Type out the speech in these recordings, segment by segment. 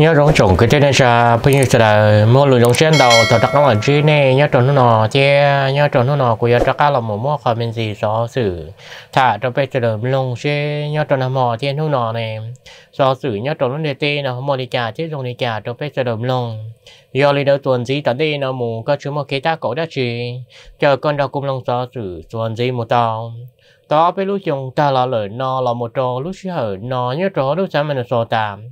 nhớ rong trồng cái trên là bây giờ là mua lúa rong sen đầu tao chắc là chứ này nhớ trồng nó nọ chứ nhớ trồng nó nọ của giờ chắc là một mua khỏi bên gì gió xử thả cho bây giờ là lông chứ nhớ trồng nó mò chứ nó nọ này gió xử nhớ trồng nó để tê nó mò đi chả chứ rong đi chả cho bây giờ là lông giờ lấy đầu tuần gì tao đây nó mù có chú một cái ta cổ đã chỉ chờ con đâu cũng lông gió xử tuần gì một tao đó bây lúc dùng ta là lời nó là một trò lúc xưa ở nó nhớ trò lúc sáng mình sổ tạm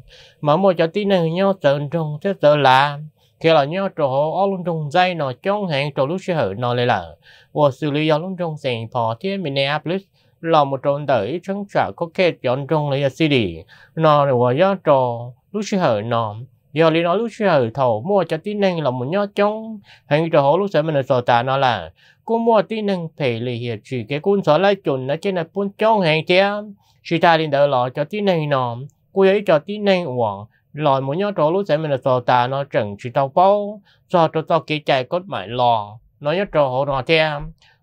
mà một trò tí này nhau sợ trong sẽ sợ là khi là nhau trò ở luôn trong dây nó trong hàng trò lúc xưa ở nó lại là và xử lý ở luôn trong sàn phò thiết mình nè plus là một trò tới chẳng trả có kết chọn trong lấy CD nó là và trò lúc xưa ở nó giờ lý nói lúc xưa ở thầu mua cho tí này là một nhau trong hàng trò lúc sáng mình là sổ tạm nó là cô mua tí năng thể lì hiệp chỉ cái cuốn sổ lấy chuẩn nó trên là buôn trong hàng thế chị ta đến đỡ lọ cho tí năng nọ cô ấy cho tí năng uổng lòi muốn nhớ trò lúc sẽ mình là sò ta nó chẳng chỉ tàu bao do cho tao kỹ chạy cốt mại lò nó nhớ trò hộ nó thế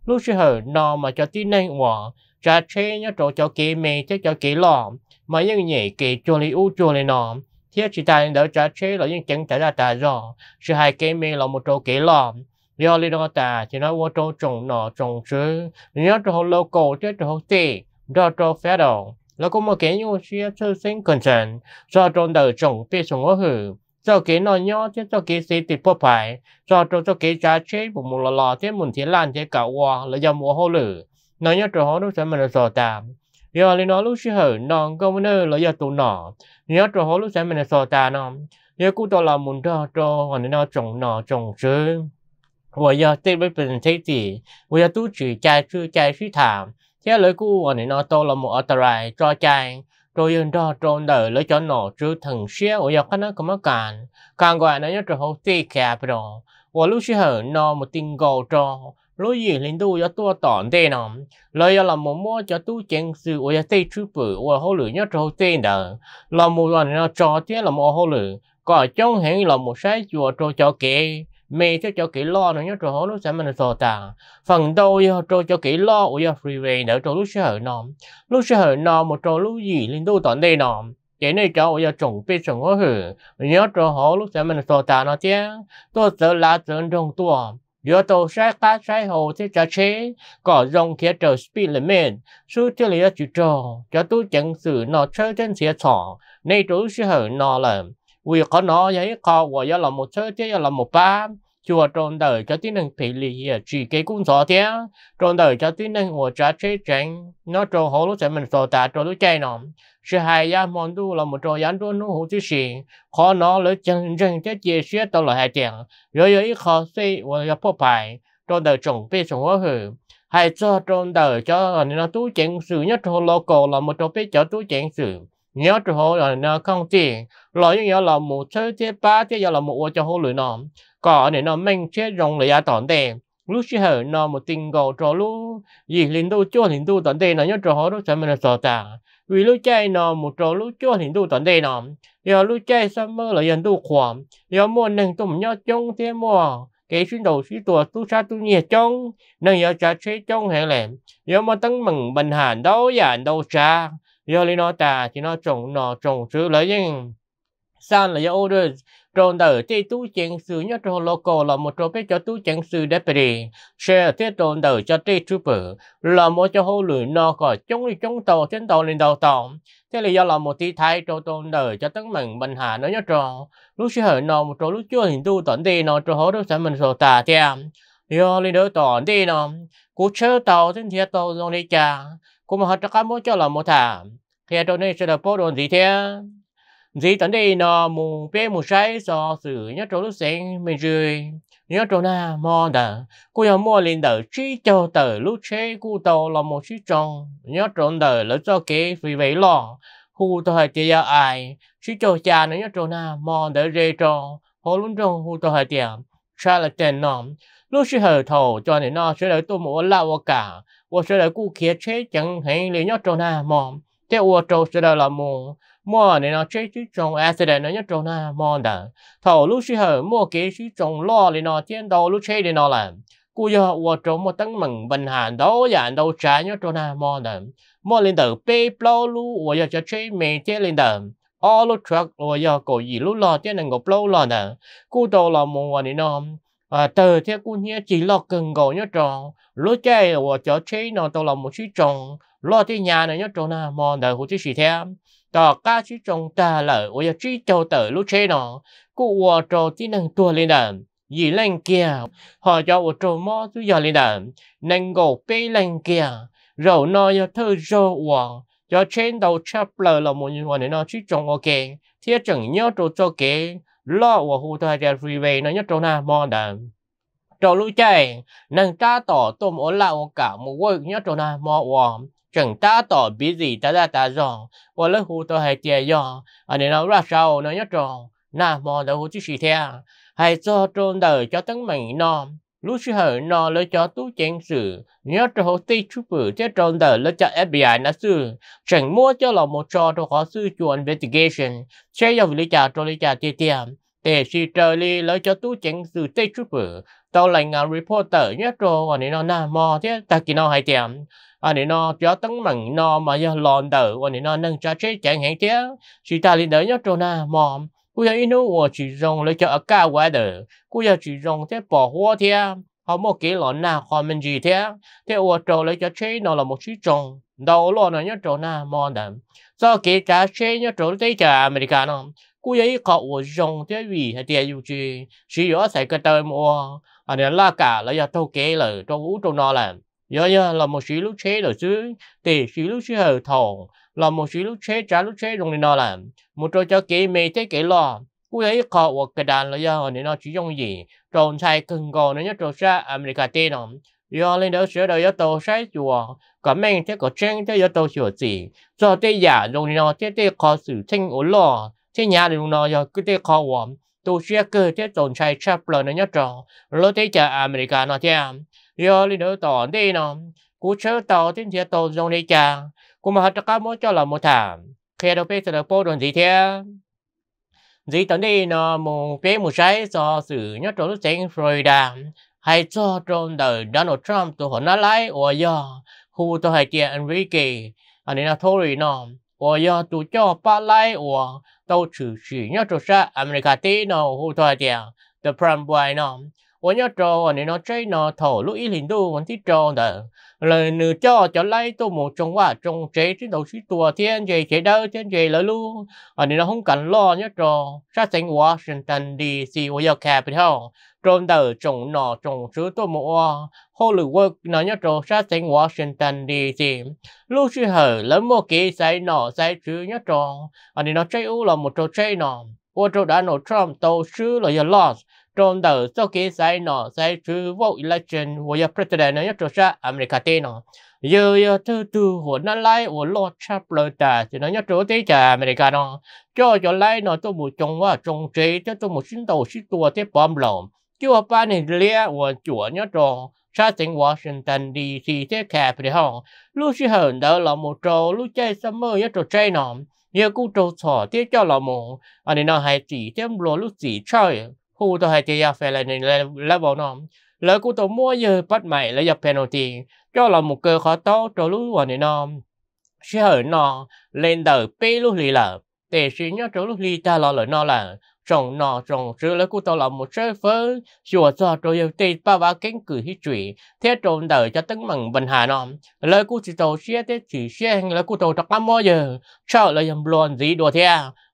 lúc sẽ hở nó mà cho tí năng uổng cha chế nhớ trò cho kỹ mê chứ cho kỹ lò mà những nhảy kỹ cho lì u cho lì nọ thiết chỉ ta đến đỡ cha chế là những chẳng trả ra ta rồi sự hai kỹ mê là một trò kỹ lò do lý đông ta chỉ nói vô trâu trồng nọ trồng chứ nhớ trâu local chứ trâu tì do trâu federal là cũng một cái nhu sĩ sư sinh cần trần cho trâu đời trồng bị sống ở hử do cái nọ nhỏ chứ do cái gì thì bốc phải do trâu do cái giá trị của một lò lò chứ một thế lan thế cả hoa là do mùa hô lử nó nhớ trâu hô lúc sớm mình là sò tạm do lý nó lúc sĩ hử non công nơi là do tụ nọ nhớ trâu hô lúc sớm mình là sò tạm nó nhớ tôi là muốn do cho còn nó trồng nọ trồng chứ 我要对不本身己，我要督促家去家去谈，thế lối cũ của nó to là một ở lại cho chàng rồi yên đó rồi đợi lấy cho nó chứ thằng xe ở dọc nó cũng mất cản càng gọi nó nhớ trở hậu tê kẹp rồi và lúc xưa hở một tin gò cho lối gì lên tu cho tôi tỏn tê nó lấy là một mua cho tu chân sự ở dọc tê bự ở hậu lửa nhớ trở hậu tê đỡ một lần nó cho thế là một hậu lửa còn trong hẹn là một sai chùa cho cho kê mê cho cho kỹ lo nó nhớ trò nó sẽ mình sò tà phần đâu yo ờ, trò cho kỹ lo của yo free way đỡ trò lúc sẽ hở nòm lúc sẽ hở nòm một trò lúc gì lên đâu tận đây nòm cái này cho bây giờ chuẩn bị chuẩn có hử nhớ trò hổ lúc sẽ mình sò tà nó chứ tôi sợ là sợ trong tôi giữa tàu sẽ cá sẽ hồ thế cha chế có dòng kia trở speed lên men số thế là chữ trò cho tôi chẳng xử nó chơi trên xe sọ nay trú sẽ hở nó làm vì có nó vậy khó của giờ là một chơi chứ là một ba chùa tròn đời cho tin năng lý lì chỉ cái cũng rõ thế tròn đời cho tin năng của cha chế tránh nó tròn hồ lúc sẽ mình sổ tạ tròn lúc chạy nó sự hài gia môn tu là một tròn yán tròn nó hồ chứ gì khó nó lấy chân chân thế chia sẻ tao là hai tiền rồi rồi ít khó xây và gặp phô phải tròn đời trồng bê trồng hoa hử hay cho tròn đời cho à, nó tu chén sự nhất hồ lô cổ là một tròn bê cho tu chén sự nhớ cho hồ là nó không chỉ lo những yếu là một thứ thế ba thế giờ là một ô cho hồ lửa nó có nên nó mình chế rong lửa tổn tệ lúc xưa hồ nó một tình cầu cho lúc gì liền đâu chưa liền đâu tổn tệ nó nhớ cho hồ đó sẽ mình là sợ ta vì lúc chơi nó một trò lúc chưa liền đâu tổn tệ nó giờ lúc chơi sao mơ là dần đâu khoảng giờ mua nên tụm nhớ chung thế mua cái chuyến đầu suy tùa tu sa tu nhiệt trong nên giờ trả chế trong hệ lẹm giờ mà tăng mừng bình hàn đâu giàn đâu xa yo li no ta chỉ nó trồng nó trồng chứ lấy nhưng san là yo order trồng đời thì tu chiến sư nhớ trồng loco là một trồng biết cho tu chiến sư đẹp đi share thế trồng đời cho tây bự là một cho hồ lửa nó có chống đi chống tàu trên tàu lên đầu tàu thế là do là một tí thái trồng trồng đời cho tất mình bình hà nó nhớ trồng lúc xưa hở nó một trồng lúc chưa hình tu tận đi nó trồng hồ đó sẽ mình sổ tà theo yo lên đỡ tận đi nó cú chơi tàu trên thiệt tàu rồi đi chả cũng mà họ cho cá cho là mua thả khi đó nên sẽ được bố đồn gì thế gì tận đây nó mù bé mù say so sự nhớ chỗ lúc sáng mình rồi nhớ chỗ na mò đờ cô nhà mua lên đờ chỉ cho tờ lúc chế cô tàu là một chiếc tròn nhớ chỗ đờ lỡ cho kế vì vậy lo khu tàu hai tia ai chỉ cho cha nó nhớ chỗ na mò đờ rê tròn hồ luôn trong khu tàu hai tia cha là tên nó lúc sẽ hờ thầu cho nên nó sẽ đợi tôi một lão cả 我说的顾客车 chẳng hay lý nhớ trâu na mò thế ô trâu sẽ là là mò mò này nó chơi chứ trồng à sẽ nó nhớ trâu na mò đã thầu lúc xí hở mua kế xí trồng lo thì nó thiên đầu lúc chơi thì nó làm cú giờ ô trâu một tăng mừng bình hàn đâu dạng đâu trái nhớ trâu na mò đã mò lên đầu bê bao lu ô giờ cho chơi mẹ chơi lên đầu all truck rồi giờ cổ gì lúc lo thế này ngọc lâu lo nè cú đầu là mò này nó à ờ, từ thế nhớ chỉ lo cần gỗ nhớ tròn lối chơi ở chỗ chơi nó tao làm một chút tròn lo thì nhà này nhớ tròn à mòn đời hồ chỉ xì theo tao cá chút tròn ta lỡ ở chỗ chơi châu lối chơi nó cụ ở chỗ tí năng tua lên đàn gì lên kia họ cho ở chỗ mò tu giờ lên đàn năng gỗ bê lên kia rồi nó giờ thơ rồi hoàng cho trên đầu chắp là một người nó chút tròn ok thiết chẳng nhớ chỗ cho kế lo của khu thời gian freeway nó nhất trong na mòn đàn trò lũ chạy nâng ta tỏ tôm ổ lão cả một work nhất trong na mòn warm chẳng ta tỏ bí gì ta ra ta giòn và lớp khu tôi hay tiền giòn ở đây ra sao nó nhất tròn na mò đã hú chí gì theo hay cho trôn đời cho tấn mình non lúc hở nó lỡ cho tu chén sự, nhớ cho hồ tây chú bự thế tròn đờ lỡ cho FBI nó sư chẳng mua cho là một trò cho khó sư chuồn investigation sẽ dòng lý trả cho lý trả tiền tiền để si trời li lỡ cho tu chén sự tây chú bự tao lại ngàn reporter nhớ cho còn nó na mò thế ta kỳ nó hay tiền à nên nó cho tấn mạnh, nó mà giờ lòn đờ còn nó nâng cho chế chẳng hạn thế si ta lên đỡ nhớ cho na mò กูอยากอินูว่าจีรงเลยจะอากาศว่าเด้อกูอยากจีรงเท่ปอหัวเทียเขาโมกี้หลอนหน้าคอมมันจีเทียเท่ว่าโจเลยจะเชยนอละมุชิจงดาวล้อนเนี่ยโจหน้ามองดำซอกี้จะเชยเนี่ยโจได้จากอเมริกาเนาะกูอยากเขาว่ารงเท่วีเทียอยู่จีสิยอใส่กระเตยมัวอันนี้ลากะแล้วอยากโตเก๋เลยโจวูโจนอแหละ giờ giờ là một xí lúc chế rồi chứ thì xí lúc chế hờ thòng là một xí lúc chế trả lúc chế rồi nó làm một trò cho kỹ mê thế kỹ lo cú ấy khó hoặc cái đàn là giờ này nó chỉ trong gì trồn sai cần gò nó nhất trò ra Amerika tên nó giờ lên đó sửa đầu giờ tàu sai chùa cả mình thế có trang thế giờ tàu sửa gì cho thế giả rồi nó thế thế khó xử thanh ổn lo thế nhà rồi nó giờ cứ thế khó hoặc tôi sẽ cơ thế tròn sai chắp lời nó nhất trò lỡ thế chả Amerika nó thế yo li nữ tổn đi nó cú chớ tàu tin thiệt tổn dùng đi chàng cú mà hất cá mỗi cho là một thảm khi đâu biết là bố đồn gì thế gì tấn đi nó một bé một trái do sự nhất trốn chính Florida hay cho trốn đời Donald Trump tụ hồn lái ủa do khu tôi hay tiền Enrique anh ấy nói thôi nó ủa do tụ cho ba lái ủa tàu chủ chỉ nhất trốn ra America tí nó khu tôi hay tiền the prime boy nó 我要做，你那追那头路一零度，我去做的。lời nữ cho cho lấy tôi một trong hoa trong chế trên đầu sĩ tùa thiên chế chế đâu thiên chế lời luôn ở đây nó không cần lo nhé trò Washington DC của capital trong đầu trong nọ trong sứ tôi một hồ lực work nó trò Washington DC lúc sư hở lớn một kỳ sai nọ sai sứ nhớ trò ở đây nó chơi u là một trò chơi nọ ô trò đã Trump tàu sứ là lost trong đầu sau khi giải nọ giải trừ vô election của nhà president nhà trò ra America tên nọ giờ giờ thứ tư của nó lại của Lord Chaplin ta thì nó nhà trò tới chả America nọ cho cho lại nọ tôi một trong và trong chế cho tôi một sinh đầu sinh tua thế bom lỏng chứ ở ban này lia của chúa nhà trò sát tỉnh Washington DC thế kẹp thì họ lúc chỉ hờn đó là một trò lúc chơi summer nhất trò chơi nọ giờ cũng trâu sỏ thế cho là một anh nó hay chỉ thêm lúa lúc gì chơi hu tôi hay chơi phải là nên level nó lỡ của tôi mua giờ bắt mày lấy penalty cho là một cơ khó tốt cho lúc vào này nó sẽ ở nó lên đầu bê lúc lì lợ để sự nhớ cho lúc lì ta lo lỡ nó là trong nó trong sự lỡ của tôi là một sơ phớ chùa cho tôi tê ba ba cánh cử hi trụy thế trộn đời cho tấn mừng bình hà nó lỡ của chị tôi thế chỉ sẽ lỡ của tôi thật lắm bao giờ sao lại làm luôn gì đồ thế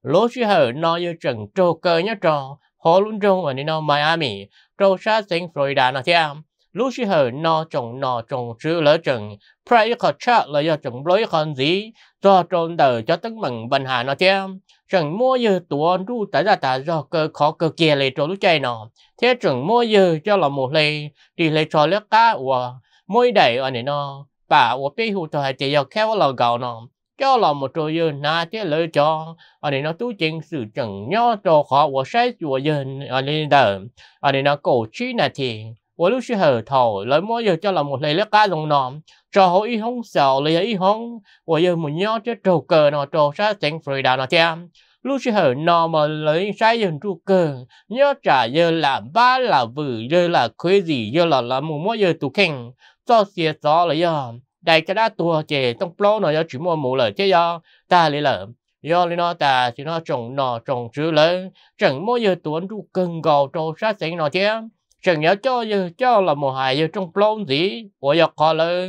lỗ sẽ hở nó như trần trâu cơ nhá trò họ lũng trong ở nó Miami, trâu xa tỉnh Florida nó thia. À? Lúc xí hờ nó trồng nó trồng chữ lỡ trừng, prai khó chát là do trồng lối con gì, do trôn đời cho tất mừng bệnh hạ nó thia. À? Trừng mua dư tùa rú tại ra tà do cơ khó cơ kia lệ trâu lúc chay nó. Thế trừng mua dư cho là một lệ, đi lệ trò lẽ cá ua, môi đầy ở nơi nó, bà ua bê hụt cho hai tìa kéo lò gạo nó cho là một trò giờ na thế lựa chọn ở đây nó tu chính sự chẳng nhỏ cho họ của sai chùa giờ ở đây đó ở đây nó cổ chi là thì của lúc sẽ hở thổ lời mỗi giờ cho là một lời lắc cá lòng nòm cho họ y hông sợ lời y hông của giờ một nhỏ chế trầu cờ nó trò sai chẳng phải đào nó chém lúc sẽ hở nò mà lời sai dần trụ cờ nhớ trả giờ là ba là vử giờ là khuê gì giờ là là một mỗi giờ tụ kinh, cho xìa gió là giờ đại cái đã tua chè trong plo nó do chỉ mua mù lợ chứ do ta lấy lợ do lấy nó ta chỉ nó trồng nó trồng chữ lớn, chẳng mỗi giờ tuấn ru cần cầu trâu sát sinh nó chứ chẳng nhớ cho giờ cho là một hài giờ trong plo gì của giờ có lợ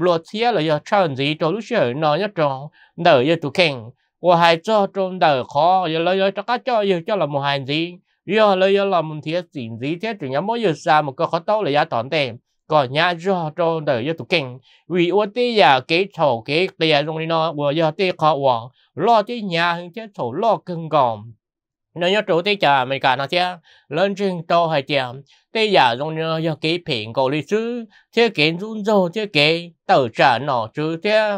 luật xe là giờ chăn gì cho lúc sửa nó nhớ trồng nở giờ tụ khen của hai cho trồng nở khó giờ lấy giờ cho cá cho giờ cho là một hài gì giờ lấy giờ là một thiết gì gì thế chẳng nhớ mỗi giờ xa một cái khó tao là giá tỏn tiền còn nhà nhà cho cho đời kinh kinh vì giờ nó khó lo lo cái hơn nên nhớ chỗ tế chờ mình cả nó chứ lên trên to hay chờ tế giả dùng nhớ cho cái phiền cổ lý chứ thế kiến run rô thế cái tờ trả nọ chứ thế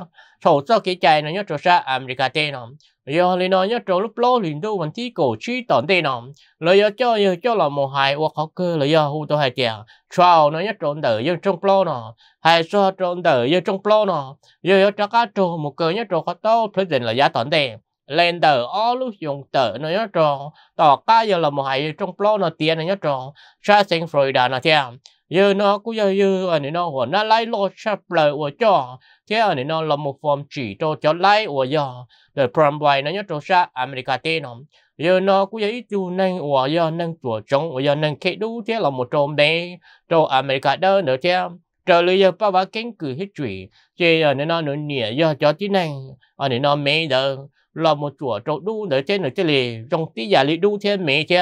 sau đó cái chạy nó nhớ cho ra America tê nó giờ lên nó nhớ cho lúc đó liền đâu vẫn chỉ cổ chi tổn tê nó lời giờ cho giờ cho là một hai hoặc khó cơ lời giờ hù tôi hai tiền sau nó nhớ trộn đỡ giờ trong lô nó hai so trộn đỡ giờ trong lô nó giờ giờ cho cá trộn một cơ nhớ trộn khó tao thấy tiền là giá tổn tê lên tờ ó lúc dùng tờ nó nhớ trộn, tỏ cá giờ là một hai trong lô nó tiền nó nhớ trộn, sa sinh Florida nó theo giờ nó cũng giờ giờ anh nơi nó của nó lấy lo sắp lời của cho thế anh nơi nó là một form chỉ cho cho lấy của giờ để from vậy nó nhất cho xa America tên không giờ nó cũng giờ ít chú năng của giờ năng chùa chống của giờ nên kẹt đu thế là một trộm đấy cho America đó nữa thế trở lại giờ ba ba kiến cử hết chuyện thế anh nơi nó nữa nhẹ giờ cho tí năng anh nơi nó mê đó là một chùa trộn đu nữa thế nữa thế là trong tí giả lý đu thế mê thế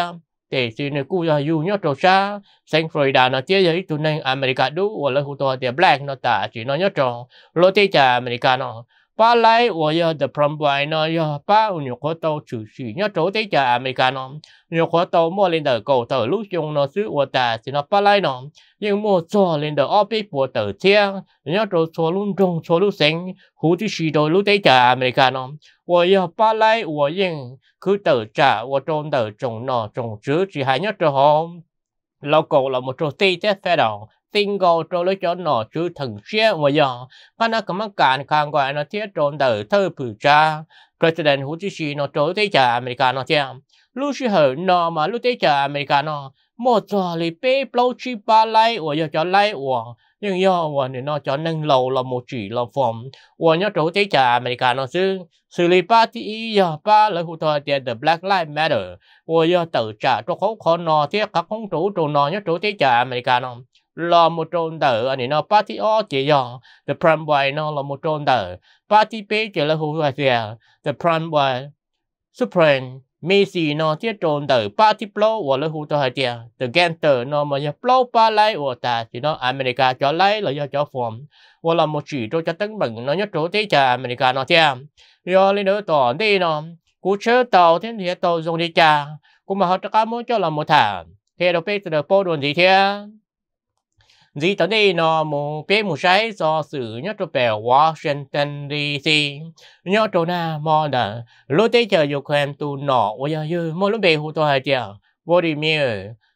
thì xin cú cho du nhớ trâu xa sang Florida nó tiếc giấy tụi nên America đủ hoặc là khu tòa tiền black nó ta chỉ nó nhớ trâu lô tê chả America nó 巴莱我要的 prombay 呢要巴纽国都主席，要走的家 americano，纽国都莫林的狗的路用呢是我的，是那巴莱呢，因莫做林的奥比博的天，要走错路中错路行，胡的许多路的家 americano，我要巴莱我应去的家，我中的中呢中主席还要走红。local là một trò ti thế federal single trò lối cho nó chứ thần xe mà giờ các nó cũng mắc cản khang gọi nó thiết trộn từ thơ phụ cha president Hồ Chí Minh nó trò tế cha America nó thế lúc xưa hở nó mà lúc tế cha America nó một trò lì bê blow chi ba lai của giờ cho lai của nhưng do và nên nó cho nâng lầu là một chỉ là phẩm và nhớ chủ tế trà Mỹ cả nó xứ xử lý ba thì giờ ba là hụt thời tiền the black lives matter và do tự trả cho khó khó à, nó thế các không chủ chỗ nó nhớ chủ tế trà Mỹ cả nó là một trôn tử anh nó ba thì ở chỉ do the prime way nó là một trôn tử ba thì bé chỉ là hụt thời tiền the prime way supreme mi si nó tiết trồn từ ba tiếp lâu và lấy hút cho hai tia từ gen từ nó mà giờ lâu ba lấy và ta chỉ nó America cho lấy là do cho form và là một chỉ cho cho tấn bằng nó nhất chỗ thế cha America nó tia do lên nữa tỏ đi nó cú chớ tàu thế thì tàu dùng đi cha cũng mà họ cho cá muốn cho là một thả thế đâu biết từ đâu po đồn gì thế dì tới đây nó mong biết một trái do sự nhớ cho bè Washington DC nhớ chỗ na mò đờ lô tới chờ dục hèm tù nọ và giờ như mô lúc bè hụt tòa hài chờ Vladimir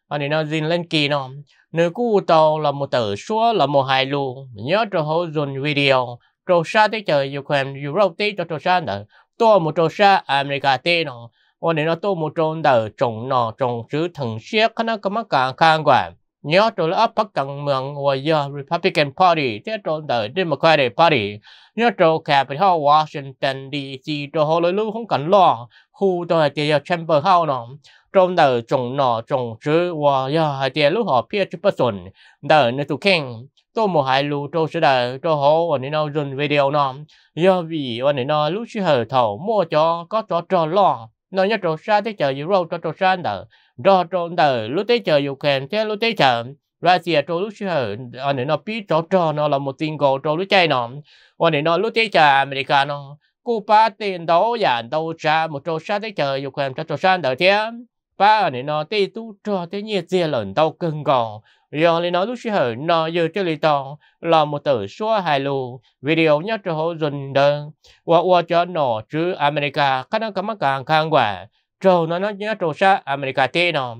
anh này nó dìn lên kỳ nó nơi cũ tàu là một tờ số là một hai lu nhớ chỗ hậu dồn video chỗ xa tới chờ dục hèm Europe tế cho chỗ xa nữa, to một trò sa America tế nó anh này nó tôi một trò đờ trồng nọ trồng chữ thần siết khả năng có mắc cả khang quản nhớ trộn là áp cần mượn của giờ Republican Party thế trộn tới Democratic Party nhớ trộn cả bên họ Washington DC trộn họ lối lúc không cần lo khu tôi thì giờ chamber họ nó trộn tới trộn nọ trộn chứ và giờ hai tiền lúc họ phía chụp person tới nơi tụ khen tôi một hai lú trộn sẽ đợi trộn họ và nên nào dùng video nó giờ vì và nên nào lúc sẽ hờ thầu mua cho có cho trộn lo nó nhớ trộn xa thế chờ gì đâu cho trộn xa tới do trộn tờ lúc tế chờ dù kèm thế lúc tế chờ ra xìa trô lúc chờ anh ấy nó biết trò trò nó là một tình cầu trô lúc chạy nó ở ấy nó lúc tế chờ America nó cú ba tiền đấu dàn đấu cha một trò xa tế chờ dù kèm cho trò sát đỡ thế ba ở ờ, ấy nó tế tu trò tế nhiệt xìa lần đấu cưng cầu do lý nói lúc chờ nó giờ chơi lý tàu là một tờ số hai lù video nhớ cho họ dùng đơn và ờ, qua ờ, cho nó chứ America khả năng cảm ơn càng khang quả trâu nó nó nhớ trâu sa America tê nó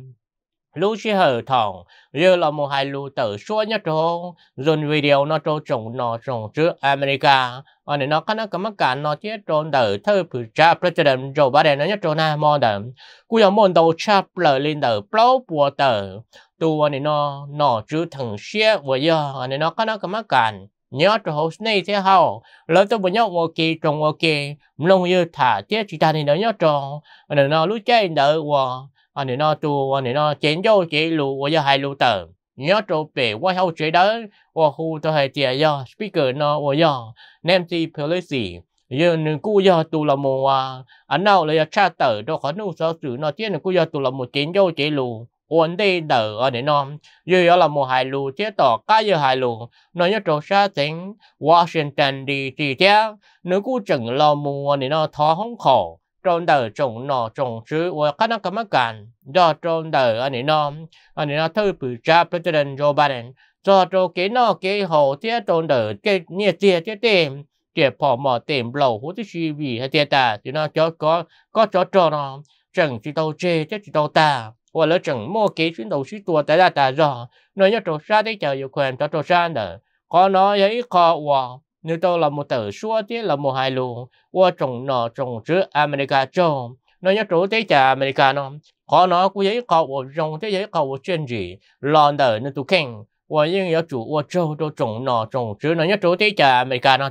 lu chi hở thòng giờ là một hai lu tự xua nhớ trâu dồn video nó trâu trồng nó trồng trước America ở đây nó có nó có mắc cả nó chết trâu tử thơ phụ cha president Joe Biden nó nhớ trâu na mò đậm cú giờ môn đầu cha lờ lên tử blow bùa tử tu ở đây nó nó chữ thằng xe vừa giờ ở đây nó có nó có mắc cản nhớ cho hồ này thế hậu lỡ tôi bọn nhau một kỳ trồng một kỳ lông như thả tiếc chỉ ta thì đỡ nhớ trồng anh nó nó lúc chơi đỡ qua anh nó nó tu anh nó chén vô chỉ lù qua giờ hai lù tờ nhớ cho bể qua hậu chế đó qua khu tôi hay tiệt do speaker nó qua do Nancy Pelosi giờ nên cú giờ tu là một qua anh nào là cha tờ đâu khỏi nụ sao sự nó tiếc là cú giờ tu là một chén vô chỉ lù ổn đi đỡ ở để nó dù đó là một hai lù chế tỏ cá giờ hai lù nó nhớ trò xa tính Washington đi chỉ theo nếu cũng chừng lo mua để nó thó không khổ trong đời trồng nó trồng chứ và các nó cảm ơn cản do trong đời anh ấy nó anh ấy nó thư bự cha president Joe Biden do cho cái nó cái hồ tiết trong đời cái nhiệt tiết tiết tìm tiết phò mò tìm lầu hú tiết vì hay tiết ta thì nó cho có có cho cho nó chẳng chỉ đâu chê chứ chỉ đâu ta 我了整莫给军头去做在那打仗，那要走山的就有权走走山的，可能有一个我。nếu tôi là một tử xua thì là một hai lù, qua trồng nọ trồng chứ America trồng, nó nhớ chỗ thế chả America có nó cũng giấy cậu của trồng thế giấy cậu của gì, lòn đời nó kinh, qua nhưng yếu chủ qua trâu tôi trồng nọ trồng chứ nó nhớ chỗ thế chả America nó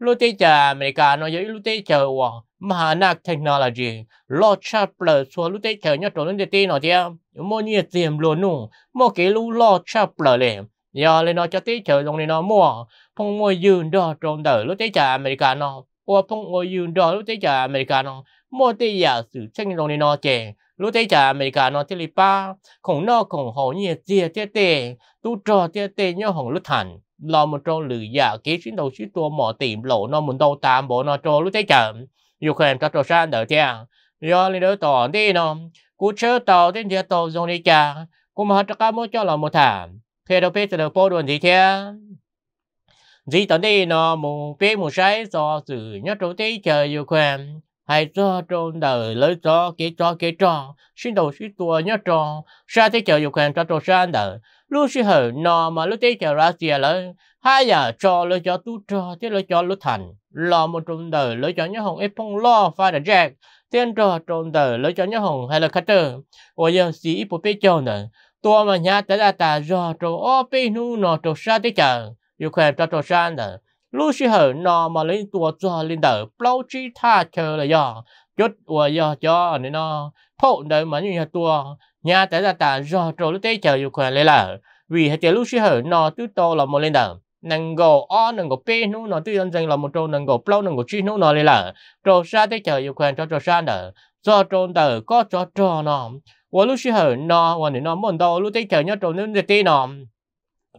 lúc tế chà mẹ cả nó dưới lúc tế chờ wa mà technology lo chapler so lúc tế chờ nhất trốn lên tế nó chứ mua nhiệt tiềm luôn nụ mua cái lúc lo chapler liền giờ lên nó cho tế chờ trong này nó mua phong mua yun do trong đời lúc tế chà mẹ cả nó phong mua yun do lúc tế chà mẹ cả nó mua tế giả sử tranh trong này nó chè lúc tế chà mẹ cả nó tế li pa không nó không hổ nhiệt tiề tiề tu trò tiề tiề nhớ hồng lúc thành lo một trâu lừa giả kế chuyến đầu chuyến tua mỏ tìm lộ nó muốn đâu tạm bộ nó trâu lúc thế chậm dù khen các trâu san đỡ chàng do lên đỡ tỏ đi nó cú chớ tàu đến giờ tàu dùng đi chà cú mà tất cả mỗi cho là một thảm thế đâu biết được đâu đồn gì thế gì tận đi nó mù biết mù say do sự nhất trâu thấy chờ dù khen hay cho trong đời lấy cho kế cho kế cho xin đầu xin tua nhớ cho sa thế chờ dục hàng cho cho sa đời lúc xin hở nọ mà lúc thế chờ ra tiền lấy hai giờ cho lấy cho tu cho thế lấy cho lúc thành lo một trong đời lấy cho nhớ hồng ép phong lo phải là jack tiền cho trong đời lấy cho nhớ hồng hay là cắt tơ ôi giờ xí ít bộ cho nữa tua mà nhà ta ta ta do cho ô bê nu nọ cho sa thế chờ dục hàng cho cho sa đời lúc xí hở nó mà lên tua cho lên đỡ bao chi tha chờ là do chút ua do cho nên nó thổ đời mà như nhà tua nhà tại ra ta do trâu lúc tế chờ yêu khỏe lấy lỡ vì hệ tiền lưu sĩ hở nó tứ to là một lên đỡ nâng gò o nâng gò p nó nó tuy dân rằng là một trâu nâng gò plau nâng gò chi nó nó lấy lỡ trâu xa tế chờ yêu khỏe cho trâu xa nở do trâu đỡ có cho trâu nó và lưu sĩ hở nó và nên nó muốn đồ lưu tế chờ nhớ trâu nên tế nó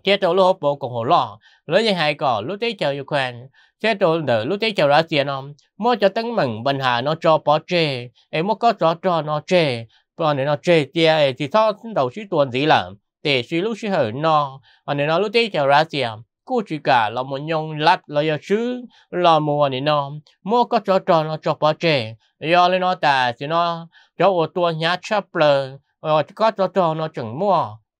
chế độ lô bộ cộng hồ lò lối dây hai cỏ lúc tế chờ Ukraine chế độ nở lúc tế chờ Russia nó mua cho tấn mừng bình hà nó cho bỏ chê em mua có cho cho nó chê còn nó chê tia thì thọ đầu sĩ tuần gì là để sĩ lúc sĩ hở nó còn nó lúc tế chờ Russia cô chỉ cả là một nhông lát là do chứ là mua này nó mua có cho cho nó cho bỏ chê do lên nó ta thì nó cho ô tua nhá chắp lờ ờ, có cho cho nó chẳng mua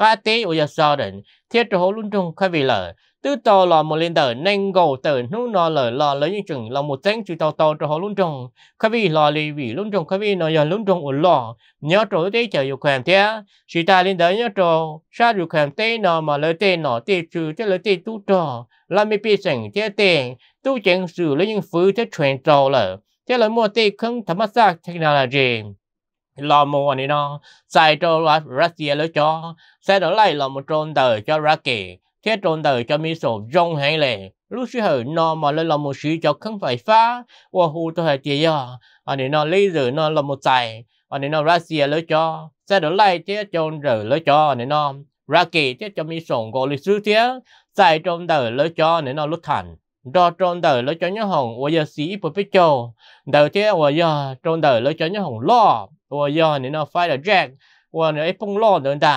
và tế ở giờ sau đến thiết trở hồ luôn trong khai vì lợi tứ to lò một lên tờ nên gầu từ nú nò lở lò lấy những chừng là một tháng chữ to to trở hồ luôn trong khai vì lò lì vị luôn trong khai vì nó giờ luôn trong ở lò nhớ trở tế chờ dục kèm thế chỉ ta lên tới nhớ trở sa dục kèm tế nó mà lấy tế nó tế trừ thế lấy tế tu trò là mi bị sành thế tế tu chẳng sự lấy những phứ thế truyền trò lở thế là mua tế không thấm sát technology lo mua này nó sai cho Russia lỡ cho sẽ đó lại là một trôn tờ cho ra kì thế trôn tờ cho mi sổ rong hay lệ lúc xưa hở nó mà lên là một sự cho không phải phá và hù tôi hãy chia ra anh này nó lấy rồi nó là một tài anh này nó Russia lỡ cho sẽ đó lại thế trôn rồi lỡ cho anh này nó ra kì thế cho mi sổ gọi lịch sử thế sai trôn tờ lỡ cho nên nó lúc thành đó trong đời lấy cho nhớ hồng và giờ sĩ bố biết cho đời thế và giờ trôn đời lấy cho nhớ hồng lo 我要你那 fight a jack 我那一蹦浪等等。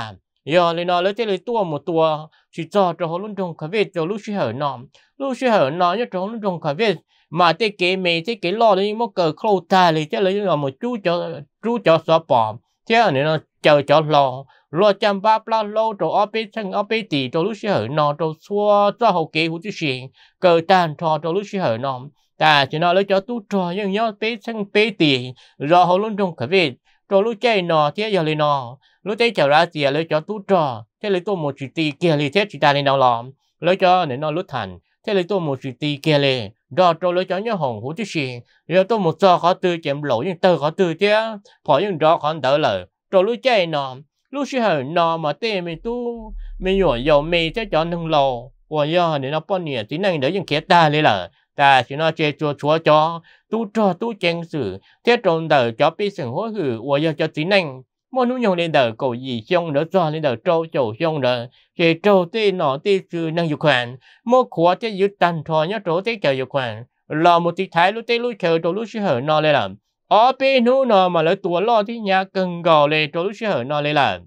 giờ lên nó lấy thế lấy tua một tua chỉ cho cho họ luôn cà phê cho lúc suy hở nó lúc suy hở nó nhất cho cà phê mà thế kế mẹ thế kế lo đấy mất cờ khâu ta lấy thế lấy là một chú cho chú cho xóa bỏ thế ở nó chờ cho lo lo chăm ba pla lo cho ở bên thân ở bên tỷ cho lúc suy hở nó cho xóa cho hậu kế hữu tư xuyên cờ tan cho cho lúc ta chỉ nó lấy cho tu trò nhớ bên thân bên tỷ rồi họ luôn cà phê rồi lúc chơi nọ thế giờ lên nọ lúc chơi chở ra gì lấy cho tú trò thế lấy tôi một chữ tì kia lì thế chỉ ta lên đâu lòm lấy cho nên nó lúc thành thế lấy tôi một chữ tì kia lấy đó cho lấy cho nhớ hồng hú chứ gì rồi tôi một giờ khó tư chém lỗ nhưng tơ khó tư thế phải nhưng đó khó đỡ lời rồi lúc chơi nọ lúc xưa hồi nọ mà tê mình tu mình nhồi dầu mì thế cho nâng lầu 我要你那半年，只能你人给打你了。ta chỉ nói chế chúa chúa cho tu cho tu chen sự thế trong đời cho bị sự hối hử và giờ cho tín năng mỗi nụ nhung lên đời cầu gì xong nữa cho lên đời trâu chầu xong nữa chế trâu tê nọ tê sư năng dục hoàn mỗi khóa chế dự tàn thọ nhớ trâu tê chờ dục hoàn lò một tí thái lúc tê lúc chờ trâu lúc sư hở nọ lên làm ở bên nụ nọ mà lấy tua lo thì nhà cần gò lên trâu lúc sư hở nọ lên làm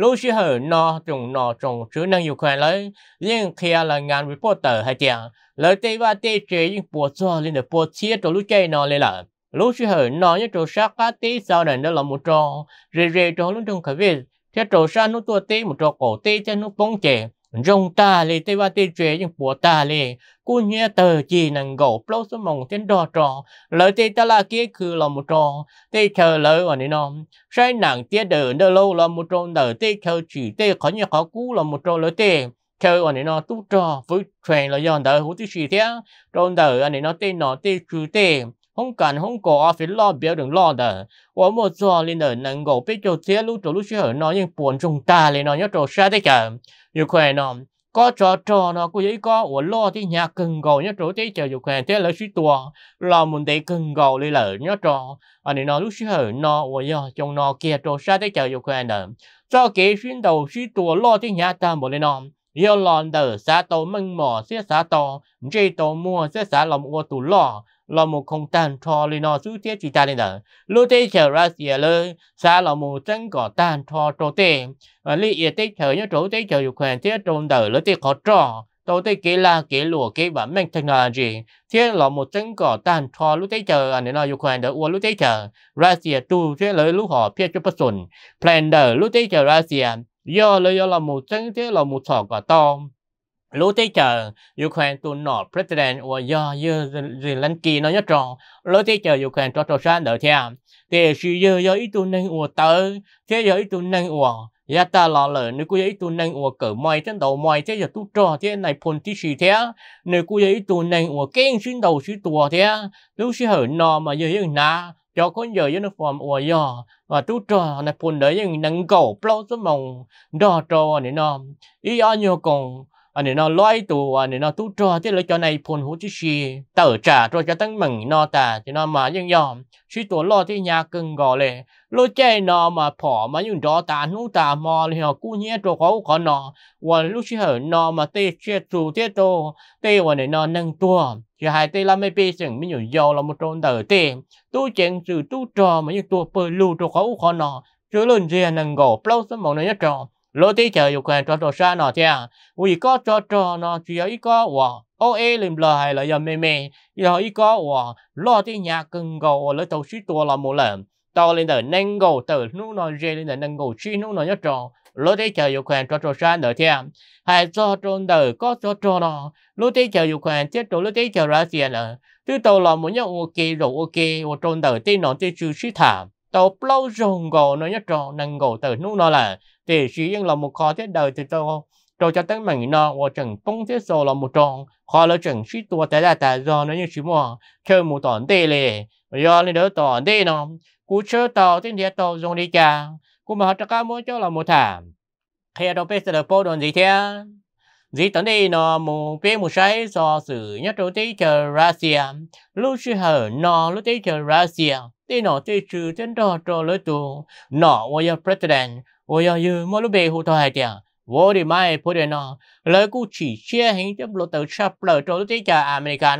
လို့ရှိဟနော်တုံနော်တုံကျွနံယူခွန်လေရင်ခရလာငန်ရီပေါ်တာဟတျာလော်တေဝတေချေရင်ပေါ်စောလင်းတဲ့ပေါ်ချီတော်လူကျဲနော်လေလားလို့ရှိဟနော်ရတော်ရှာကတေးဆောင်တဲ့လော်မတော်ရေရေတော်လုံးတုံခဝဲတဲ့တော်ရှာနုတော်တေးမတော်ကိုတေးချနုပုံးကျဲ rong ta lê tê ba tê trẻ nhưng bùa ta lê, cô nhớ tờ chỉ nằng gỗ plô số mong tên đo trò lỡ tê ta la kia cứ là một trò tê chờ lỡ và nên nó sai nàng tê đờ đờ lâu là một trò đờ tê chờ chỉ tê khó như khó cú là một trò lỡ tê chơi anh nó tu trò với truyền là do đỡ hú tí gì thế trong đỡ anh nó tê nó tê chú tê không cần không có phải lo biểu đừng lo đỡ và một giờ lên đỡ nâng gỗ biết cho thế lúc chỗ lúc chơi nó nhưng buồn chúng ta lê nó nhớ trò xa thế cả khỏe có trò trò nó cũng vậy có ở lo thì nhà cần gầu nhớ chỗ thế chờ dục hàng thế là suy tua lo mình để cần gầu đi lỡ nhớ trò anh ấy nó lúc suy hở nó ở do trong nó kia trò xa thế chờ dục hàng nữa cho kế xuyên đầu suy tua lo thì nhà ta một lên nòng yêu lòng đỡ xã tổ mừng mỏ xế xã tổ dây tổ mua xế xã lòng ô tù lò lòng một không tan cho lên nó suốt thiết chúng ta lên đó lúc tết chờ ra xìa à lơ xa là một chân có tan cho cho tê và lý ý tết chờ nhớ chỗ tết chờ dục hoàn tiết trong đời lúc tết khó trò tổ tê kế là kế lùa kế bản mệnh thành là thế là một chân có tan cho lúc tết chờ anh nói dục hoàn đỡ uo lúc tết chờ ra xìa à tu thế lời lúc họ phía cho bất sùn plan đỡ lúc tết chờ ra xìa à, giờ lấy là một chân thế là một thọ cả to lúc thế chờ Ukraine tu nọ president và do Zelensky nó nhất tròn lúc thế chờ Ukraine cho trò sáng đợi theo thì sự giờ giờ ít tu nên ủa tới thế giờ ít tu nên ủa ya ta lo lỡ nếu cô ấy tu nên ủa cỡ mày trên đầu mày thế giờ tu trò thế này phun tí gì thế nếu cô ấy tu nên ủa kén xuyên đầu xuyên tua thế lúc xí hở nọ mà giờ yên nà cho con giờ với uniform ủa giờ và tu trò này phun đấy những nắng cầu plau số mong đo trò này nó ý ở nhiều cùng anh à này nó loay tù anh à này nó tu trò thế là cho này phun hú chứ gì tờ trả rồi cho tăng mừng nó ta thì nó mà nhưng giờ suy tổ lo thì nhà cưng gò lệ lô chơi nó mà phỏ mà những đó ta nu ta mò thì họ cú nhé cho khó khó nó và lúc chơi nó mà tê chết tù tê tô tê và này nó nâng tua chỉ hai tay là mấy bê chẳng mấy nhiều giàu là một trong đời tê tôi chẳng sự tôi trò mà những tua bơi lưu tôi khó khó nọ chứ luôn gì nâng gỗ bao sớm một nơi nhất trò lô tí chờ dục hàng cho trò xa nọ thế à vì có cho trò nọ chỉ ấy có hòa ô ê lim lờ hay là giờ mê mê giờ ấy có hòa lo tí nhà cần gỗ lấy tàu xí tua là một lần tàu lên đời nâng gỗ từ nút nó dê lên đời nâng gỗ chi nút nó nhất trò lúc đấy chờ yêu quen cho cho sang nữa thế hay cho trôn đời có cho cho nó lúc đấy chờ yêu quen chết rồi lúc đấy chờ ra tiền nữa thứ đầu là muốn nhớ ok rồi ok và trôn đời tin nó tin chữ xí thả tàu lâu rồi gò nó nhất trò nâng gò từ nút nó là thì chỉ yên là một kho thế đời thì tao rồi cho tới mình nó và chẳng bông thế rồi là một tròn kho là chẳng xí tua thế là tại do nó như chỉ mua chơi một tòn tê lệ do nên đỡ tòn tê nó cú chơi tàu tin thiệt tàu dùng đi chàng cô mà họ cho cá mua cho là một thả hay đâu bây được bố đồn gì thế dĩ tấn đi nó mù bê mù say do sự nhất đầu tí chờ ra xìa lúc sư hở nó lúc tí chờ ra xìa tí nó tí trừ tên đó cho lối tù nó vô giờ president vô giờ dư mỗi lúc bê hù thò hai tiền vô đi mai bố đề nó lời cụ chỉ chia hình tiếp lộ tờ sắp lỡ cho lúc tí chờ America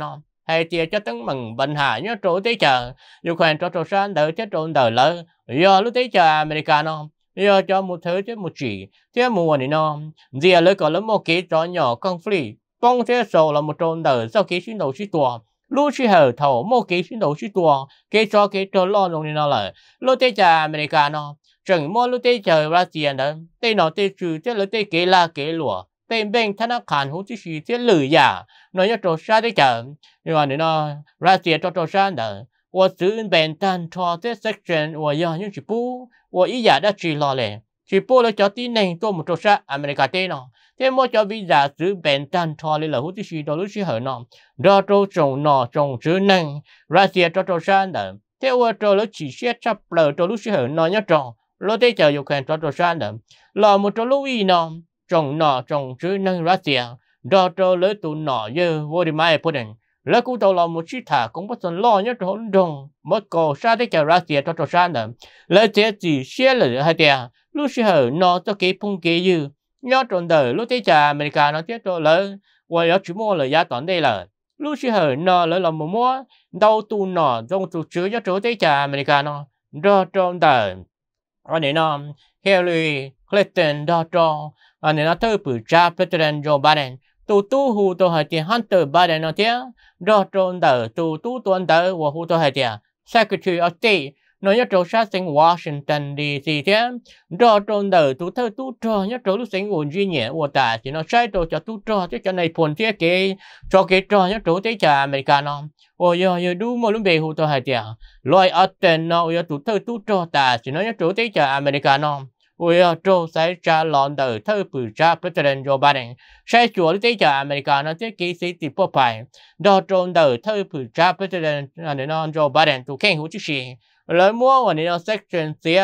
hay chia cho tấn mừng bình hà nhớ trụ tí chờ dù khoan cho trụ san đỡ chết trụ đỡ lỡ do lúc tí chờ americano do cho một thứ chứ một chỉ thế mùa này nó dìa lỡ có lớn một cái cho nhỏ con phi con thế sầu là một trụ đỡ sau khi sinh đầu xin tuồng lúc chỉ hở thầu một cái sinh đầu xin tuồng cái cho cái cho lo nông này nó lỡ lúc tí chờ americano chẳng mua lúc tí chờ Brazil tiền đó tây nó tây trừ thế lỡ tây kế là kế lụa tên bên thân khán hữu chỉ sĩ thế lử giả nó cho trò xa đấy chờ nhưng mà nó ra tiền cho trò xa nữa 我只本单拖这 section 我要用一步，我一夜的去了嘞，一步了就第内做么做啥，America 的咯，这么叫 visa 只本单拖了了，或者是到了时候呢，到做种呢种只能，那些做做啥呢？这我做了几些差不多，到了时候呢要种，落地就有看做做啥呢？那么做路易呢？trong nọ trong chữ năng ra tiền đó cho lỡ tụ nọ như vô đi mai bút đỉnh lỡ cú tàu lò một chiếc thả cũng bất sân lo nhất hỗn đồng mất cổ xa thế kéo ra tiền cho cho xa nữa lấy thế chỉ xe lỡ hai tiền lúc xưa hở nọ cho cái phong kế như nhớ tròn đời lúc thế cha America nó tiếc cho lỡ qua ở chú mua lời giá toán đây là lúc xưa hở nọ lỡ là một mua đâu tụ nọ trong tụ chứa cho chỗ thế cha America nó đó tròn đời anh ấy nó Hillary Clinton đó tròn anh ờ, nên thơ bự cha President Joe Biden tu tu hu tu hệ tiền Hunter Biden nói tiếng do trôn tờ tu tu tuân tờ và hu tu hệ tiền Secretary of State nói nhất trâu sát sinh Washington DC thế do trôn tờ tu thơ tu trò nhất trâu lúc sinh Virginia và ta chỉ nó sai trâu cho tu trò chứ cho này phồn thiết kì cho cái trò nhất trâu thế cha America nó ô yo giờ du mà lúc về hu tu hệ tiền Lloyd Austin nó yo tu thơ tu trò ta chỉ nó nhất trâu thế cha America nó Will Joe ờ, sẽ trả lọn đời thư bử trả President Joe Biden. Sẽ chủ lý tế cho America nó thiết kế sĩ tìm bộ bài. Đó trôn đời thư bử trả President Joe ờ, Biden tù khen hữu chức sĩ. Lời mua và nó sẽ truyền xế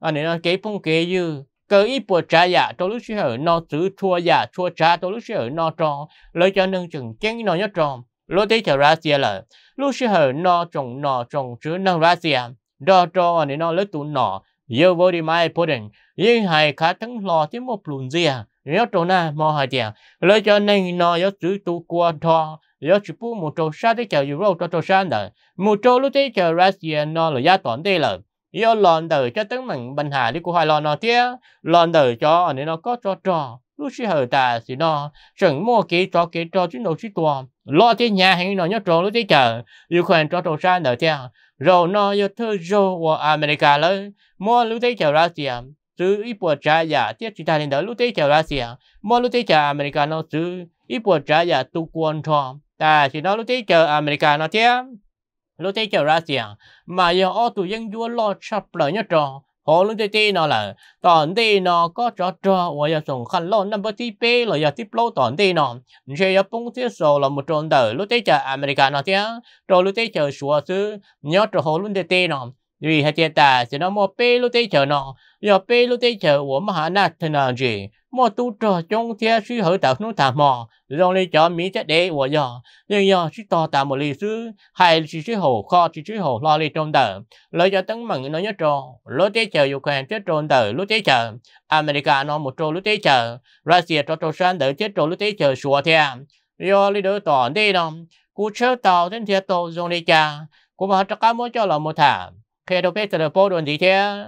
và nó kế phong kế dư. Cơ ý bộ trả giả cho lúc sĩ hở nó giữ thua giả thua trả cho lúc sĩ hở nó tròn. Lời cho nâng chừng chén nó nhất tròn. Lô tế cho Russia là lúc sĩ hở nó trồng nó trồng chứ nâng Russia. Đó tròn và nó lấy tụ nó Yêu vô đi mai bố định, yên hài khá thắng lò tí một lùn dìa, à? nhớ trò na mò hài dìa. Lời cho nên nó yếu chữ tu qua thò, yếu chữ bú một trò xa tí chờ yếu rô cho trò xa nở. Một trò lúc tí chờ rác dìa à? nó là giá toàn tê lợn yêu lòn đời cho tấn mình bình hà đi của hai lòn nó tía lòn đời cho nên nó có cho trò lúc xí hờ ta xí nó sừng mua kỹ cho kỹ cho chứ nó xí tuồng lo tía nhà hàng nó nhớ trò lúc tía chờ yêu khoan cho trò xa đời tía rồi nó yo thơ rô của America lỡ mua lúc thế chào ra xìa chứ ít bộ trả giả tiết chỉ ta đến đó lúc thế chào ra xìa mua lúc thế chào America nó chứ ít bộ trả giả tu quan thọ à, ta chỉ nói lúc thế chào America nó thế lúc thế chào ra xìa mà yo ô tụ dân vua lo sập lỡ nhớ trò hồ lúc tê tê là tòn tê có cho cho và giờ khăn lô năm bơ tê bê là tiếp lô tòn tê nó sẽ giờ bung tê sổ một tròn đời lúc tê chờ America nó thế rồi lúc tê chờ sủa xứ nhớ cho hồ lúc tê tê vì hai tê sẽ nó mua bê lúc tê chờ nó giờ bê lúc tê chờ của mà hà nát thế nào chứ mà tu trở trong thế sư hữu tạo nó thả mò rồi lấy cho mỹ chất đế của giờ nhưng giờ sư to tạo một lý sư hay sư sư hổ kho sư sư hổ lo lý trong tờ lấy cho tấn mừng nó nhớ trò lối tế chờ Ukraine chết trồn tờ lối tế chờ America nó một trò lối tế chờ Russia cho trò sang tờ chết trồn lối tế chờ sủa thế rồi lấy đỡ tỏ đi nó cú chơi tàu đến thiệt tàu dùng đi cha cú bảo cho cá mỗi cho là một thả khi đâu biết từ đâu đồn gì thế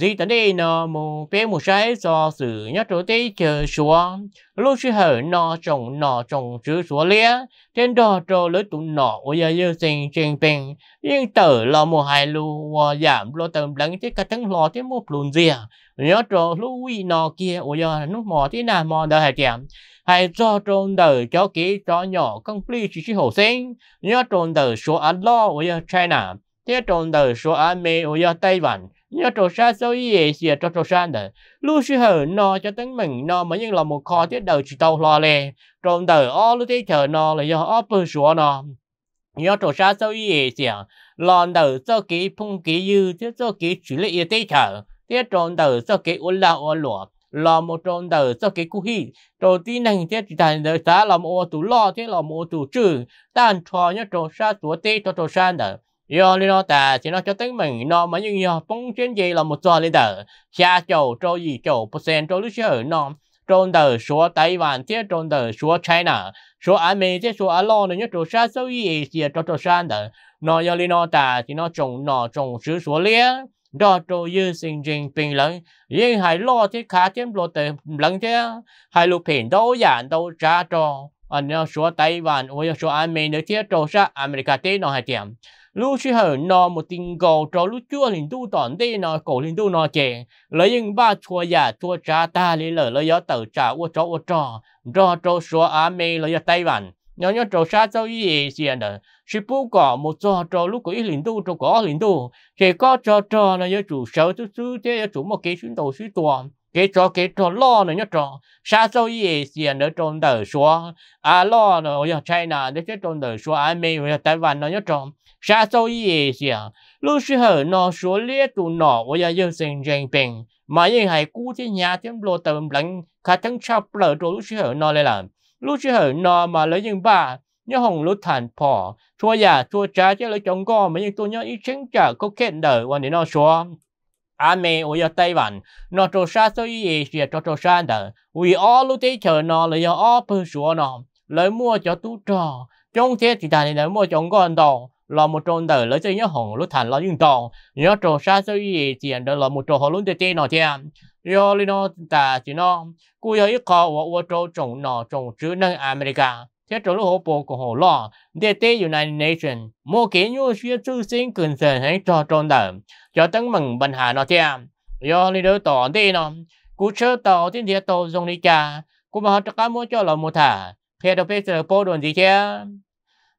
dĩ tận đi nó mù bé một trái do sự nhắc chỗ tế chờ xuống lúc sư hở nó trồng nó trồng chữ xuống lia trên đó trò lưới tụ nọ của gia dư sinh trên bình yên tờ lo một hai lù và giảm lo tầm lắng thế cả thân lo thế một lùn dìa nhớ trò lũ uy nọ kia của gia nó mò thế nào mò đời hải tiệm hay do trôn đời cho kỹ cho nhỏ công pli chỉ chỉ hậu sinh nhớ trôn đời số ăn lo của gia china thế trôn đời số ăn mê của gia tây bản nhớ trổ xa sâu yê xìa cho trổ xa nè lu sư hờ no cho tấn mình no mà nhưng là một kho tiết đầu chỉ tàu lo lè trộn đời o lu thế chờ no là do o bơ sủa no nhớ trổ sa sâu yê xìa lòn đầu cho ký phung ký dư chứ cho ký chỉ lấy yê tế chờ tiết trộn đời cho ký uốn la uốn lụa là một trộn đời cho ký cú hi trộn tí năng thế chỉ thành đời xã làm ô tủ lo thế làm ô tủ trừ tan trò nhớ trổ xa sủa tế cho trổ xa nè yo li ta chỉ nói cho tính mình nó mà nhưng yo phong chuyên gì là một giờ li tờ xa chầu trâu gì chầu percent trâu lúc chơi nó trôn tờ số Tây Văn thế trôn tờ số China số Á Mỹ thế số Anh Long nhớ xa sâu số gì gì trâu trâu sa tờ nó yo li ta chỉ nói trồng nó trồng sứ số lia đó trâu dư sinh trình bình lớn nhưng hai lo thế khá thêm lo tờ lớn thế hai lục phiền đâu giản đâu trả trò anh nó số Tây Văn ôi số Á Mỹ nữa thế trâu sa America thế nó hai tiệm lúc chỉ hở nó một tình cầu cho lúc chúa linh tu tòn đây nó cổ linh tu nó chè lấy những ba chùa giả chùa cha ta lấy lỡ lấy gió tờ cha ô cho ô cho cho cho số á mê lấy gió tây bản nhớ nhớ trò sa cho ý gì nữa sư phụ có một cho cho lúc có ý linh tu cho có linh tu chỉ có cho cho là nhớ chủ sở tu tu thế chủ một cái chuyến đồ suy toàn 给着给着老呢，你着啥时候也是那种的说啊老呢，我要 China 的这种的说啊没有要台湾呢，你着啥时候也是，有时候呢说列度呢，我要有神经病，mà như hay cú thế nhà tiếng lô tầm lạnh khá thắng sao bờ đồ lúc sư nó lại làm lúc sư nó mà lấy những ba nhớ hồng lúc thành phò chua già chua trá chứ lấy chồng go mà nhưng tôi nhớ ý chính trả có kết đời quan đến nó xóa Ame uyo Taiwan, noto shaso yi Asia toto shanda, we all lu te chờ nó là yo all pu shuo nó, lời mua cho tu trò, trong thế thì đàn này mua trong con đồ, là một trong đời lấy chơi nhớ hồng lúc thành là những đồ, nhớ trò shaso yi Asia đó là một trò hồ luôn te te nó thế, yo ta chỉ nó, cú yo ít khó wo wo trò trồng nó trồng chữ năng America. Thế trò lúc bộ của hồ lo, DT United Nations, mua kế nhu xuyên chư sinh cần sền hãy trò trong đời cho tăng mừng bệnh hạ nó thea do lý đỡ tỏ thế nó cú chớ tỏ tin thiệt tỏ dùng đi cha cú mà họ cá mua cho lòng mua thả khi đâu biết giờ po đồn gì thế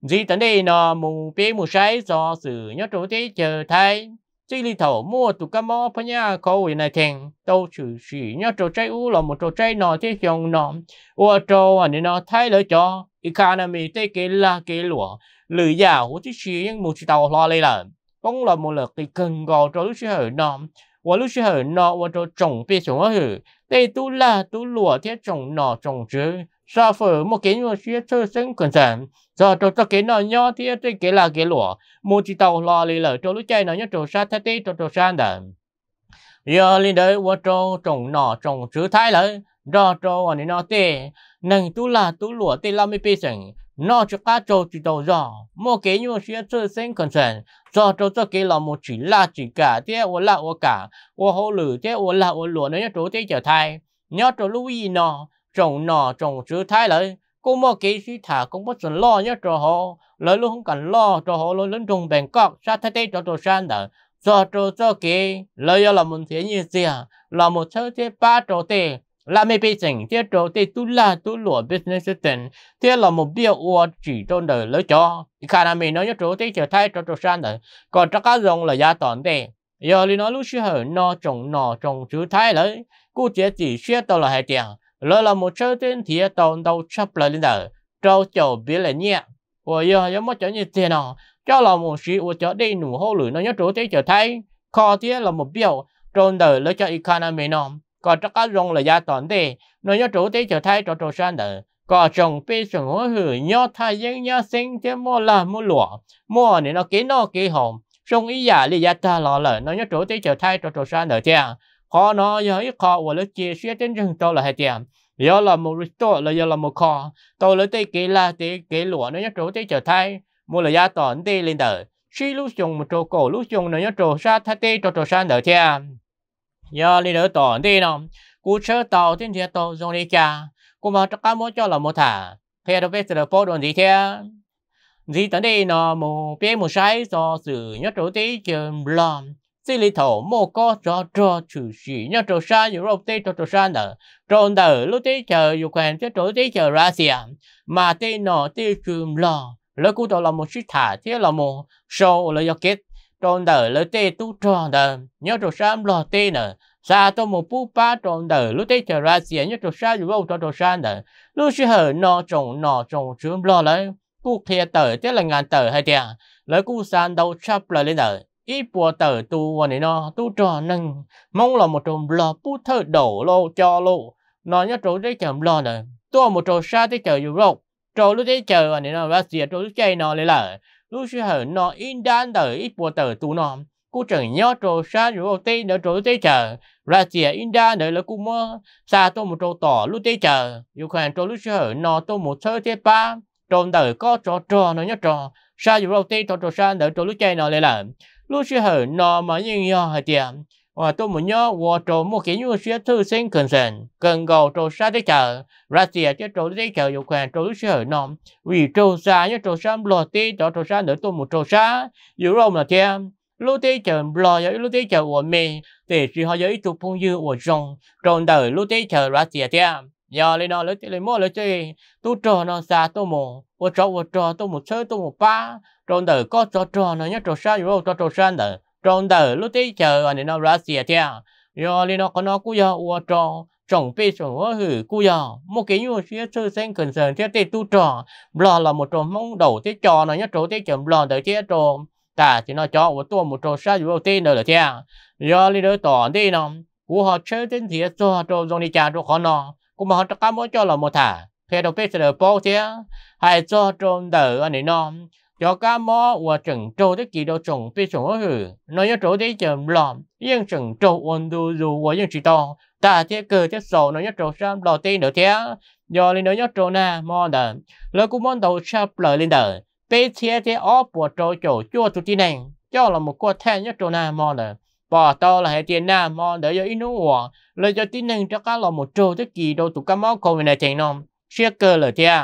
gì tấn đây nó mù bế mù sai do sự nhớ chỗ thế chờ thay chỉ lý thầu mua tụ cá mò phải nhá câu này thèn tàu chữ chỉ nhớ chỗ trái u lòng một chỗ trái nó thế chồng nó u chỗ anh à nó thay lỡ cho economy thế cái là cái lụa lười giàu chỉ chỉ những mù chỉ tàu lo lấy là cũng là một lời thì cần gọi cho lúc sẽ hở nọ và lúc sẽ hở nọ và cho trồng bia xuống hở đây tu là tu lùa thế trồng nọ trồng chứ sao phở một cái như thế thơ sinh cần sản giờ cho cho cái nọ nhỏ thế thế cái là cái lùa một chỉ tàu lò lì lở cho lúc chơi nó nhớ cho sa thế tê cho cho sa đàn giờ lên đây và cho trồng nọ trồng chứ thái lợi, do cho anh nó tê nâng tu là tu lùa tê làm mấy bia sừng nó cho cá trâu chỉ đầu rõ mua cái như sẽ tự sinh cần sản do cho cho cái là một chỉ là chỉ cả thế ô là ô cả ô hô lử thế ô là ô lúa nó nhớ trâu thế trở thai nhớ trâu lưu ý nó trồng nó trồng chữ thai lại cô mua cái suy thả cũng bất cần lo nhớ trâu họ lấy luôn không cần lo trâu họ lấy lớn trồng bền cọc sát thế thế cho trâu san đỡ do cho cho cái lấy là một thế như thế là một thứ thế ba trâu thế là mấy bây giờ thì chỗ thì tu la tu lúa business tiền thì là một biểu ua chỉ cho đời lỡ cho khả năng mình nói chỗ thì trở thay cho chỗ sang đời còn trắc các dòng là gia toàn đây giờ thì nói lúc xưa hở nó trồng nó trồng chữ thái lấy cô chỉ chỉ xét tao là hai tiền lỡ là một số tiền thì tao đâu chấp lại lên đời trâu chầu biết là nhẹ và giờ giống mất chỗ như thế nào cho là một sự của chỗ đi nụ hô lửa nó nhớ chỗ thế trở thay khó thế là một biểu trôn đời lỡ cho economy nó có cho các dòng là gia toàn đi nó nhớ chủ tế trở thay cho trò sang nữa có trồng bê sừng hối hử nhớ thay dân nhớ sinh thế mua là mua lụa mua này nó kỹ nó kỹ hồn sông ý giả lý gia ta lò lợ nó nhớ chủ tế trở thay cho trò sang nữa thế khó nó giờ ít khó và lúc chia sẻ trên rừng tôi là hai tiền giờ là một restore là giờ là một khó tôi lấy tay kỹ là tay kỹ lụa nó nhớ chủ tế trở thay mua là gia toàn đi lên đời khi lúc dùng một chỗ cổ lúc dùng nó nhớ chỗ xa thay tê cho chỗ xa nữa thế giờ đi đỡ tổ đi nó cú chơi tàu thiên thiệt tàu dùng đi cả cú mà cho cá muốn cho là một thả thế đâu biết sửa phố đồn gì thế gì tới đây nó mù biết mù sai do sự nhất chỗ tí chừng lòng xin lý thổ mô có cho cho chủ sĩ nhất chỗ xa dù rộp tí cho chỗ xa nở trồn đỡ lúc tí chờ dù quen chứ chỗ tí chờ ra xìa mà tí nó tí chừng lòng lỡ cú tổ là một sĩ thả thế là một sâu là do kết tròn đời lỡ tê tu tròn đời nhớ trò sam lò tê nè xa to một bú ba tròn đời lỡ tê chờ ra xìa nhớ trò sa dù vô trò trò sa nè lúc sư hờ nọ trồng nọ trồng trướng lo lấy cú thìa tờ thế là ngàn tờ hay thìa lỡ cú san đâu chấp lại lên đời ít bùa tờ tu và này nò tu tròn nâng mong là một trồng lò bú thơ đổ lô cho lô nò nhớ trò đấy chờ lò nè tua một trò xa thế chờ dù vô trò lúc thế chờ và này nò ra xìa trò lúc chay nó lấy lại lúc sư hở nó in đan tờ ít bộ tờ tu nòm cú trần nhớ trò xa rủ tê nở trò tê chờ ra chìa in đa nở là cú mơ xa tô một trò tỏ lúc tê chờ dù khoản trò lúc sư hở nó tô một thơ tê ba trò nở có trò trò nó nhớ trò xa rủ tê trò trò xa nở trò lúc chơi nó lại là lúc sư hở nó mà nhìn nhò hả tiệm và ờ, tôi muốn nhớ và trò một cái nhu sẽ thư sinh cần sẵn cần cầu cho xa thế chờ ra xìa chứ trò thế chờ dục hoàn trò lúc sẽ ở nòng vì trò xa nhớ trò xa lo tí, trò trò xa nữa tôi một trò xa dù rộng là thế lúc thế chờ lo giờ lúc thế chờ của mình để sự họ giới chụp phong dư của rồng trong đời lúc thế chờ ra xìa thế giờ lên nó lấy lấy mua lấy chơi tôi trò nó xa tôi mồ và trò và trò tôi một chơi tôi một ba trong đời có cho trò nó nhớ trò xa dù cho trò xa nữa trong đời lúc tí chờ anh nó ra xìa thea do lên nó có nó cú giờ uo tròn trọng bê trọng hóa hử cú giờ một cái như xía sơ sen cần sờn thế tê tu trò bò là một tròn mong đầu thế trò nó nhất trò thế chậm bò tới thế trò ta chỉ nó cho của tôi một trò sao dù tê nữa là thế do lên đó tỏ đi nó của họ chơi đến thế cho trò dòng đi chà trò khó nó cũng mà họ chắc cá mỗi cho là một thả thế đâu biết sẽ được bao thế hay cho trò đỡ anh nó cho cá mò và trần trâu tới kỳ đầu trồng bị trồng hư nó nhớ trâu tới chậm lòm nhưng trần trâu ôn đu dù và nhưng chỉ to ta thế cơ thế sầu nó nhớ trâu sam lò tê nữa thế do lên nó nhớ trâu na mò đờ lỡ cũng món đầu sập lờ lên đờ bê thế thế óp và trâu chỗ chua tụt tin này cho là một cô thẹn nhớ trâu na mò đờ bỏ to là hệ tiền na mò đờ do ít nú hòa lời cho tin này cho cá là một trâu tới kỳ đầu tụt cá mò cầu này thành nom, xe cơ lời thế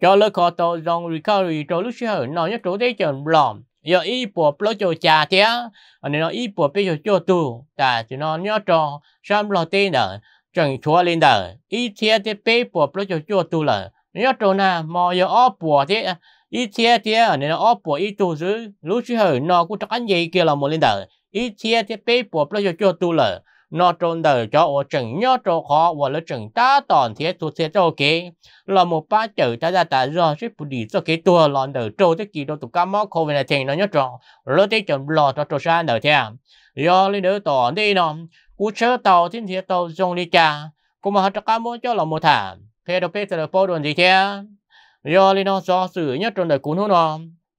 cho lơ khó tổ dòng recovery cho lúc xưa nó nhất chỗ thế chẳng lòm giờ ý bộ lo cho cha thế anh nó ý bộ bây giờ cho tu ta chỉ nó nhớ cho sam lo tên đó chẳng chúa lên đó ý thế thế bê bộ lo cho cho tu là nhớ cho na mò giờ ó bộ thế ý thế thế anh nó ó bộ ý tu dữ lúc xưa nó cũng anh gì kia là một lên đó ý thế thế bê bộ lo cho cho tu là nó trôn đời cho ổ chừng nhớ trô khó và lỡ chừng ta toàn thiết tu thiết cho kế là một ba chữ ta ra ta rồi sẽ bù đi cho kế tua lòn đời trô thế kỳ đô tụ cá mó khô về này thì nó nhớ tròn lỡ thế chừng lò cho trô sa đời thế do lấy đứa tỏ đi nó cú chớ tàu thiên thế tàu dùng đi cha cũng mà cho cá mó cho là một thả phê đâu thế là bao đồn gì thế do lấy nó do sử nhớ trôn đời cún hú nó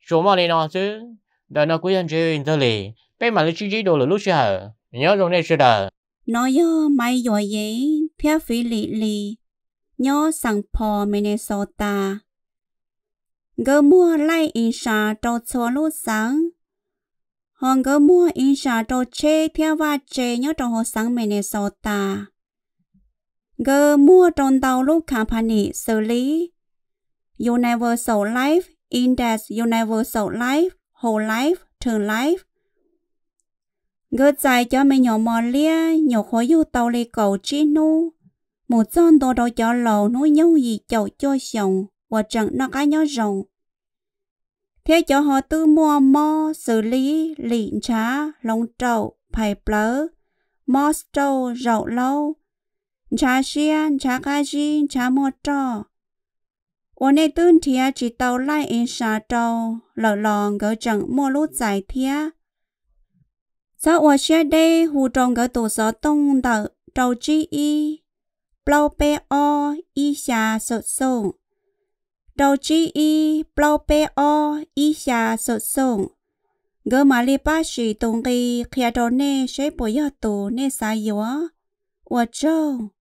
số mà lấy nó xứ đời nó quý anh chơi internet phê mà lấy chi chi đồ là lúc chưa hở nhớ rồi này chưa đời น้อยย่อไม่ย่อยเย้เพียฟิลิลีย่อสังพอเมเนโซตาเกมัวไล่อินชาโตชัวลูสังฮองเกมัวอินชาโตเชเพียว่าเจย่อโตอหสังเมเนโซตาเกมัวตนเตาลูกคาพานิเซลี Universal Life Index u n เ v e r s a l l i ล e Whole Life t e r นไลฟ์ gỡ dài cho mấy nhỏ mò lia nhỏ khó yêu tàu lê cầu chi nu một con đồ đồ cho lâu nuôi nhau gì chậu cho xong, và chẳng nó cái nhau rồng thế cho họ tư mua mò xử lý lịn trá lông trậu phải plớ mò trâu rậu lâu trà xiên trà cá gì trà mò trò ôn này tương thia chỉ tàu lại in xa trâu lợ lòn gỡ chẳng mua lút dài thia 早我学的湖中个多少东的周之一，老贝奥一下手送，周之一老贝奥一下手送，我马里巴是东个看到那谁不要多那啥有啊，我中。